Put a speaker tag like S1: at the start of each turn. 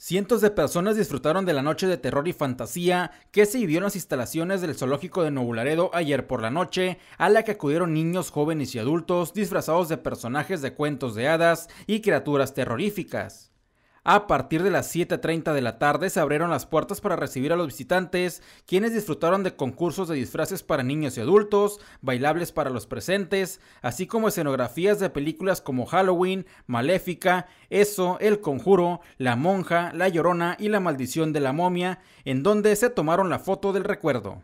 S1: Cientos de personas disfrutaron de la noche de terror y fantasía que se vivió en las instalaciones del zoológico de Nuevo ayer por la noche, a la que acudieron niños, jóvenes y adultos disfrazados de personajes de cuentos de hadas y criaturas terroríficas. A partir de las 7.30 de la tarde se abrieron las puertas para recibir a los visitantes, quienes disfrutaron de concursos de disfraces para niños y adultos, bailables para los presentes, así como escenografías de películas como Halloween, Maléfica, Eso, El Conjuro, La Monja, La Llorona y La Maldición de la Momia, en donde se tomaron la foto del recuerdo.